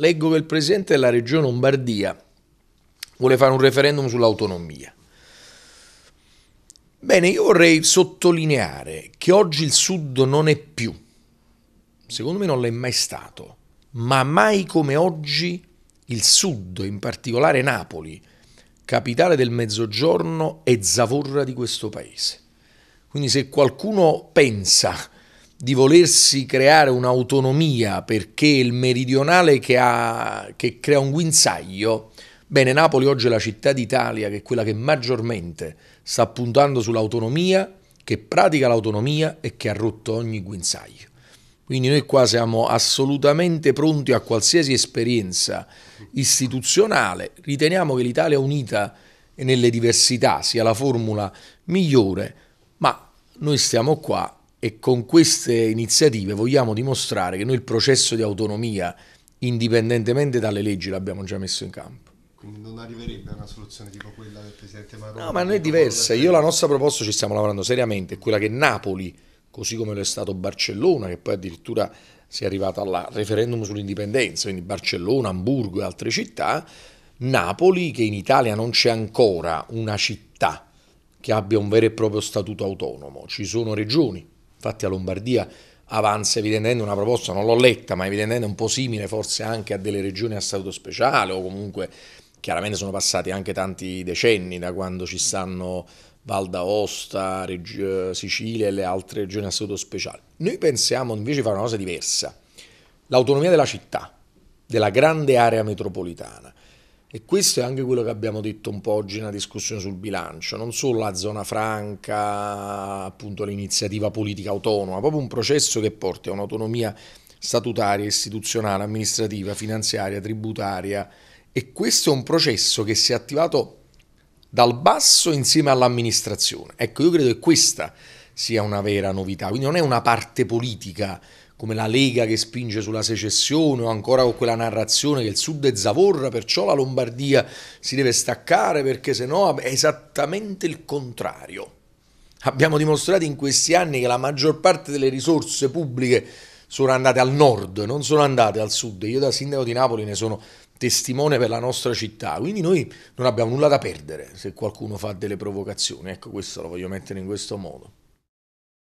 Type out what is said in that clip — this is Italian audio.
Leggo che il presidente della regione Lombardia vuole fare un referendum sull'autonomia. Bene, io vorrei sottolineare che oggi il Sud non è più, secondo me non l'è mai stato, ma mai come oggi il Sud, in particolare Napoli, capitale del Mezzogiorno, è zavorra di questo paese. Quindi se qualcuno pensa di volersi creare un'autonomia perché il meridionale che, ha, che crea un guinzaglio, bene, Napoli oggi è la città d'Italia che è quella che maggiormente sta puntando sull'autonomia, che pratica l'autonomia e che ha rotto ogni guinzaglio. Quindi noi qua siamo assolutamente pronti a qualsiasi esperienza istituzionale, riteniamo che l'Italia unita e nelle diversità sia la formula migliore, ma noi stiamo qua e con queste iniziative vogliamo dimostrare che noi il processo di autonomia, indipendentemente dalle leggi, l'abbiamo già messo in campo. Quindi non arriverebbe a una soluzione tipo quella del Presidente Maroni? No, ma non è diversa. Io la nostra proposta ci stiamo lavorando seriamente, è quella che Napoli, così come lo è stato Barcellona, che poi addirittura si è arrivata al referendum sull'indipendenza, quindi Barcellona, Hamburgo e altre città, Napoli, che in Italia non c'è ancora una città che abbia un vero e proprio statuto autonomo, ci sono regioni Infatti a Lombardia avanza evidentemente una proposta, non l'ho letta, ma evidentemente un po' simile forse anche a delle regioni a statuto speciale o comunque chiaramente sono passati anche tanti decenni da quando ci stanno Val d'Aosta, Reg- eh, Sicilia e le altre regioni a statuto speciale. Noi pensiamo invece di fare una cosa diversa, l'autonomia della città, della grande area metropolitana. E questo è anche quello che abbiamo detto un po' oggi nella discussione sul bilancio, non solo la zona franca, appunto l'iniziativa politica autonoma, proprio un processo che porti a un'autonomia statutaria, istituzionale, amministrativa, finanziaria, tributaria. E questo è un processo che si è attivato dal basso insieme all'amministrazione. Ecco, io credo che questa sia una vera novità, quindi non è una parte politica come la Lega che spinge sulla secessione o ancora con quella narrazione che il sud è zavorra, perciò la Lombardia si deve staccare perché sennò è esattamente il contrario. Abbiamo dimostrato in questi anni che la maggior parte delle risorse pubbliche sono andate al nord, non sono andate al sud. Io da sindaco di Napoli ne sono testimone per la nostra città, quindi noi non abbiamo nulla da perdere se qualcuno fa delle provocazioni. Ecco, questo lo voglio mettere in questo modo.